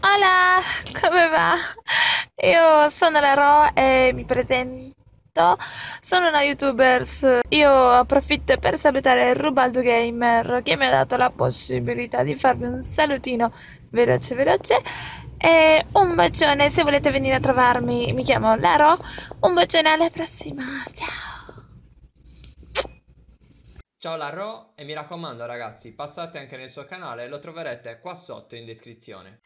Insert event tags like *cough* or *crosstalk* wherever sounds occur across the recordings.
Hola, come va? Io sono la Ro e mi presento. Sono una youtuber. Io approfitto per salutare Rubaldo Gamer che mi ha dato la possibilità di farvi un salutino veloce veloce. E un bacione se volete venire a trovarmi. Mi chiamo Laro. Un bacione alla prossima. Ciao. Ciao Laro e mi raccomando ragazzi, passate anche nel suo canale, lo troverete qua sotto in descrizione.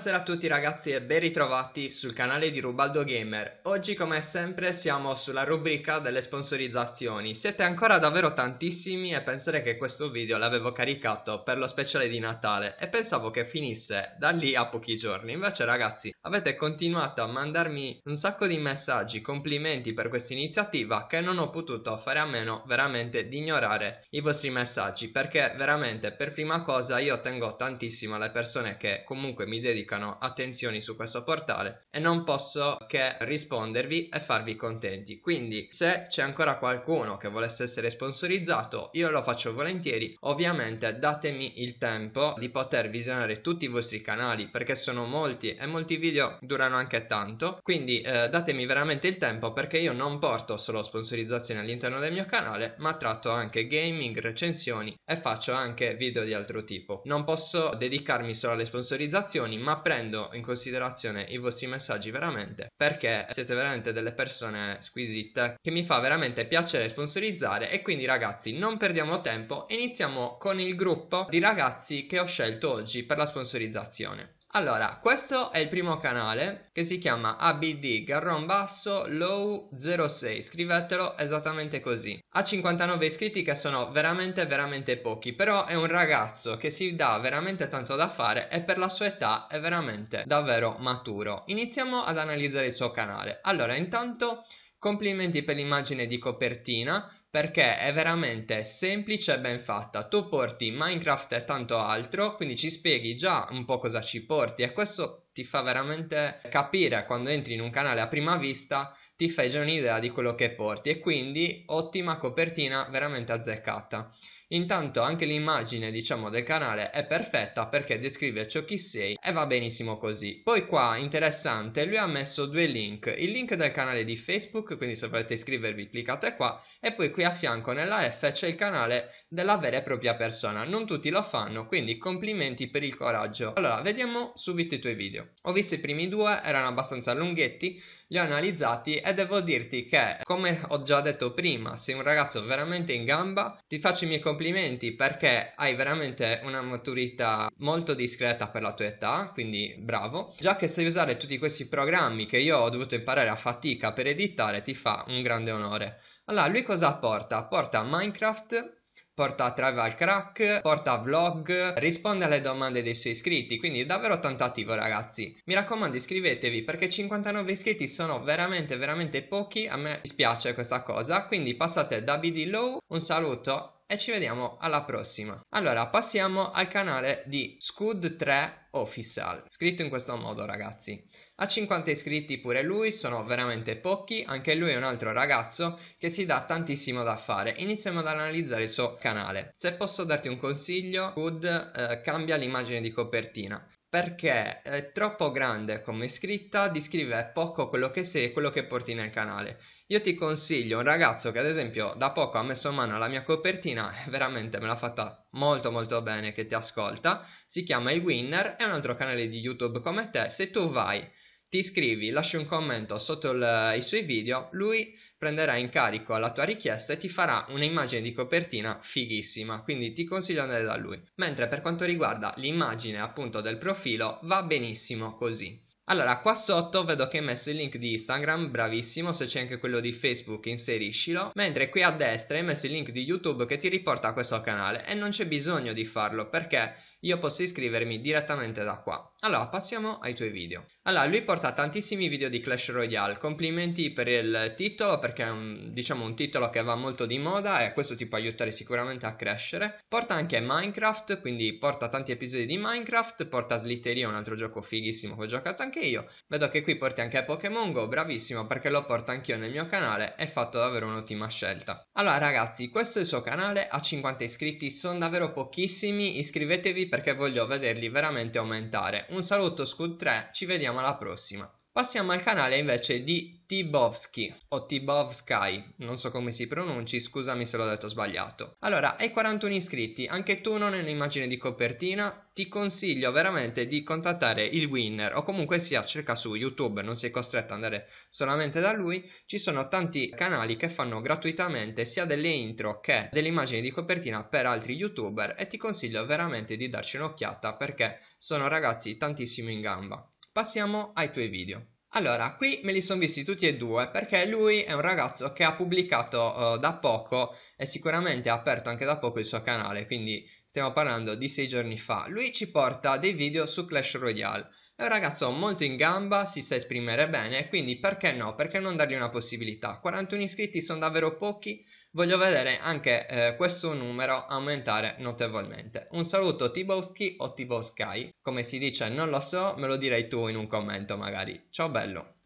Buonasera a tutti ragazzi e ben ritrovati sul canale di Rubaldo Gamer. Oggi come sempre siamo sulla rubrica delle sponsorizzazioni. Siete ancora davvero tantissimi e pensare che questo video l'avevo caricato per lo speciale di Natale e pensavo che finisse da lì a pochi giorni. Invece ragazzi avete continuato a mandarmi un sacco di messaggi, complimenti per questa iniziativa che non ho potuto fare a meno veramente di ignorare i vostri messaggi perché veramente per prima cosa io tengo tantissimo alle persone che comunque mi dedicano cercano attenzioni su questo portale e non posso che rispondervi e farvi contenti. Quindi se c'è ancora qualcuno che volesse essere sponsorizzato io lo faccio volentieri. Ovviamente datemi il tempo di poter visionare tutti i vostri canali perché sono molti e molti video durano anche tanto. Quindi eh, datemi veramente il tempo perché io non porto solo sponsorizzazioni all'interno del mio canale ma tratto anche gaming, recensioni e faccio anche video di altro tipo. Non posso dedicarmi solo alle sponsorizzazioni ma prendo in considerazione i vostri messaggi veramente perché siete veramente delle persone squisite che mi fa veramente piacere sponsorizzare e quindi ragazzi non perdiamo tempo iniziamo con il gruppo di ragazzi che ho scelto oggi per la sponsorizzazione. Allora, questo è il primo canale che si chiama ABD Garron Basso Low 06, scrivetelo esattamente così. Ha 59 iscritti che sono veramente veramente pochi, però è un ragazzo che si dà veramente tanto da fare e per la sua età è veramente davvero maturo. Iniziamo ad analizzare il suo canale. Allora, intanto complimenti per l'immagine di copertina perché è veramente semplice e ben fatta. Tu porti Minecraft e tanto altro, quindi ci spieghi già un po' cosa ci porti e questo ti fa veramente capire quando entri in un canale a prima vista, ti fai già un'idea di quello che porti e quindi ottima copertina veramente azzeccata. Intanto anche l'immagine diciamo del canale è perfetta perché descrive ciò chi sei e va benissimo così. Poi qua interessante lui ha messo due link, il link del canale di Facebook quindi se volete iscrivervi cliccate qua e poi qui a fianco nella F c'è il canale della vera e propria persona. Non tutti lo fanno, quindi complimenti per il coraggio. Allora, vediamo subito i tuoi video. Ho visto i primi due, erano abbastanza lunghetti, li ho analizzati e devo dirti che, come ho già detto prima, sei un ragazzo veramente in gamba. Ti faccio i miei complimenti perché hai veramente una maturità molto discreta per la tua età, quindi bravo. Già che sai usare tutti questi programmi che io ho dovuto imparare a fatica per editare, ti fa un grande onore. Allora, lui cosa porta? Porta Minecraft porta a travel crack, porta a vlog, risponde alle domande dei suoi iscritti, quindi è davvero tentativo ragazzi. Mi raccomando iscrivetevi perché 59 iscritti sono veramente veramente pochi, a me dispiace questa cosa, quindi passate da BD Low, un saluto e ci vediamo alla prossima. Allora, passiamo al canale di Scud 3 Official, scritto in questo modo ragazzi. Ha 50 iscritti pure lui, sono veramente pochi, anche lui è un altro ragazzo che si dà tantissimo da fare. Iniziamo ad analizzare il suo canale. Se posso darti un consiglio, Good eh, cambia l'immagine di copertina perché è troppo grande come scritta, descrive poco quello che sei e quello che porti nel canale. Io ti consiglio un ragazzo che ad esempio da poco ha messo mano alla mia copertina *laughs* e veramente me l'ha fatta molto molto bene che ti ascolta, si chiama Il Winner, è un altro canale di YouTube come te, se tu vai, ti iscrivi, lasci un commento sotto il, i suoi video, lui prenderà in carico la tua richiesta e ti farà un'immagine di copertina fighissima, quindi ti consiglio andare da lui. Mentre per quanto riguarda l'immagine appunto del profilo va benissimo così. Allora, qua sotto vedo che hai messo il link di Instagram, bravissimo, se c'è anche quello di Facebook inseriscilo, mentre qui a destra hai messo il link di YouTube che ti riporta a questo canale e non c'è bisogno di farlo perché io posso iscrivermi direttamente da qua. Allora, passiamo ai tuoi video. Allora, lui porta tantissimi video di Clash Royale, complimenti per il titolo perché è un, diciamo un titolo che va molto di moda e questo ti può aiutare sicuramente a crescere. Porta anche Minecraft, quindi porta tanti episodi di Minecraft, porta Slitteria, un altro gioco fighissimo che ho giocato anche io. Vedo che qui porti anche Pokémon Go, bravissimo perché lo porto anch'io nel mio canale, è fatto davvero un'ottima scelta. Allora ragazzi, questo è il suo canale, ha 50 iscritti, sono davvero pochissimi, iscrivetevi perché voglio vederli veramente aumentare. Un saluto Scud 3, ci vediamo alla prossima. Passiamo al canale invece di Tibovsky o Tibovsky, non so come si pronunci, scusami se l'ho detto sbagliato. Allora, hai 41 iscritti, anche tu non hai un'immagine di copertina, ti consiglio veramente di contattare il winner o comunque sia cerca su YouTube, non sei costretto ad andare solamente da lui, ci sono tanti canali che fanno gratuitamente sia delle intro che delle immagini di copertina per altri youtuber e ti consiglio veramente di darci un'occhiata perché sono ragazzi tantissimo in gamba. Passiamo ai tuoi video. Allora, qui me li sono visti tutti e due perché lui è un ragazzo che ha pubblicato uh, da poco e sicuramente ha aperto anche da poco il suo canale, quindi stiamo parlando di sei giorni fa. Lui ci porta dei video su Clash Royale. È un ragazzo molto in gamba, si sa esprimere bene, quindi perché no? Perché non dargli una possibilità? 41 iscritti sono davvero pochi, Voglio vedere anche eh, questo numero aumentare notevolmente. Un saluto Tiboski o Tibowsky, come si dice non lo so, me lo direi tu in un commento magari. Ciao bello!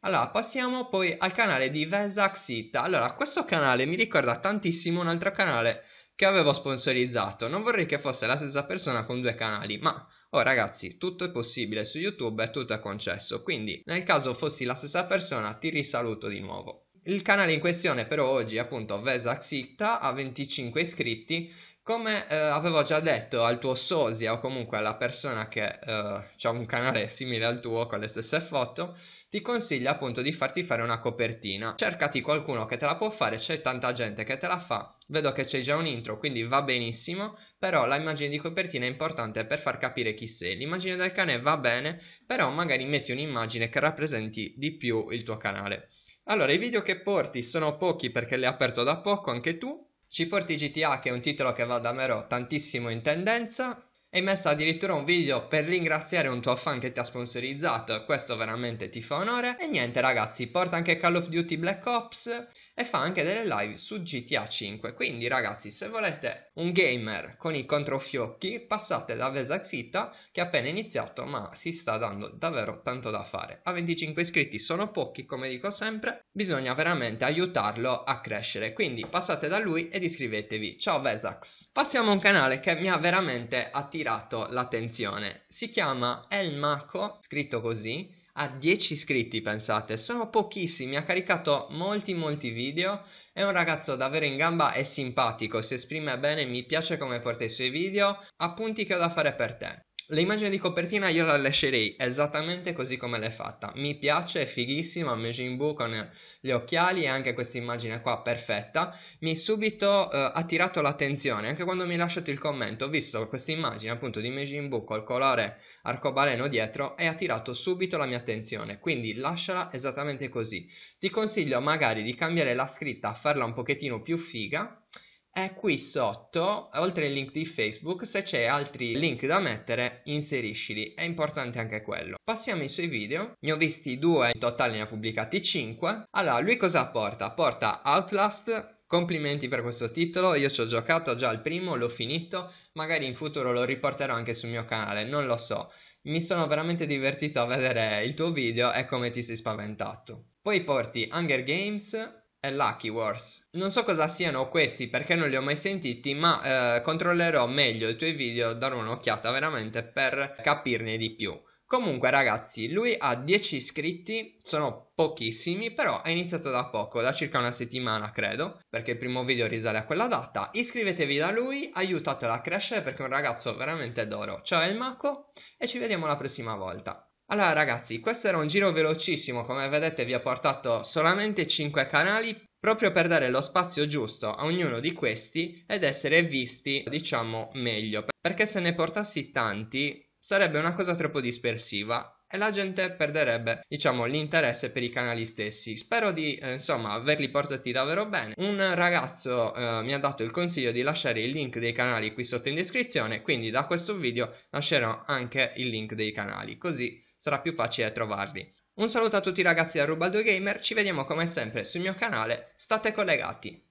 Allora, passiamo poi al canale di Vesaxita. Allora, questo canale mi ricorda tantissimo un altro canale che avevo sponsorizzato. Non vorrei che fosse la stessa persona con due canali, ma Oh ragazzi, tutto è possibile su YouTube e tutto è concesso, quindi nel caso fossi la stessa persona ti risaluto di nuovo. Il canale in questione però oggi è appunto Vesaxitta, ha 25 iscritti, come eh, avevo già detto al tuo sosia o comunque alla persona che eh, ha un canale simile al tuo con le stesse foto, ti consiglio appunto di farti fare una copertina. Cercati qualcuno che te la può fare, c'è tanta gente che te la fa. Vedo che c'è già un intro, quindi va benissimo, però l'immagine di copertina è importante per far capire chi sei. L'immagine del cane va bene, però magari metti un'immagine che rappresenti di più il tuo canale. Allora, i video che porti sono pochi perché li hai aperto da poco anche tu. Ci porti GTA, che è un titolo che va davvero tantissimo in tendenza. Hai messo addirittura un video per ringraziare un tuo fan che ti ha sponsorizzato, questo veramente ti fa onore. E niente ragazzi, porta anche Call of Duty Black Ops, e fa anche delle live su GTA 5. Quindi ragazzi, se volete un gamer con i controfiocchi, passate da Vesaxita che è appena iniziato ma si sta dando davvero tanto da fare. A 25 iscritti sono pochi, come dico sempre, bisogna veramente aiutarlo a crescere. Quindi passate da lui ed iscrivetevi. Ciao Vesax! Passiamo a un canale che mi ha veramente attirato l'attenzione. Si chiama El Maco, scritto così, ha 10 iscritti, pensate, sono pochissimi, ha caricato molti molti video, è un ragazzo davvero in gamba e simpatico, si esprime bene, mi piace come porta i suoi video, appunti che ho da fare per te. L'immagine di copertina io la lascerei esattamente così come l'hai fatta. Mi piace, è fighissima, Majin Buu con gli occhiali e anche questa immagine qua perfetta. Mi subito eh, attirato l'attenzione, anche quando mi hai lasciato il commento, ho visto questa immagine appunto di Majin Buu col colore arcobaleno dietro e ha attirato subito la mia attenzione, quindi lasciala esattamente così. Ti consiglio magari di cambiare la scritta, farla un pochettino più figa e qui sotto, oltre il link di Facebook, se c'è altri link da mettere, inseriscili, è importante anche quello. Passiamo ai suoi video, ne ho visti due, in totale ne ha pubblicati cinque. Allora, lui cosa porta? Porta Outlast, Complimenti per questo titolo, io ci ho giocato già al primo, l'ho finito, magari in futuro lo riporterò anche sul mio canale, non lo so. Mi sono veramente divertito a vedere il tuo video e come ti sei spaventato. Poi porti Hunger Games, e Lucky Wars. Non so cosa siano questi perché non li ho mai sentiti, ma eh, controllerò meglio i tuoi video, darò un'occhiata veramente per capirne di più. Comunque ragazzi, lui ha 10 iscritti, sono pochissimi, però ha iniziato da poco, da circa una settimana credo, perché il primo video risale a quella data. Iscrivetevi da lui, aiutatelo a crescere perché è un ragazzo veramente d'oro. Ciao El Mako e ci vediamo la prossima volta. Allora ragazzi, questo era un giro velocissimo, come vedete vi ho portato solamente 5 canali proprio per dare lo spazio giusto a ognuno di questi ed essere visti, diciamo, meglio, perché se ne portassi tanti sarebbe una cosa troppo dispersiva e la gente perderebbe diciamo l'interesse per i canali stessi spero di eh, insomma averli portati davvero bene un ragazzo eh, mi ha dato il consiglio di lasciare il link dei canali qui sotto in descrizione quindi da questo video lascerò anche il link dei canali così sarà più facile trovarvi. Un saluto a tutti ragazzi da Rubaldo Gamer, ci vediamo come sempre sul mio canale, state collegati!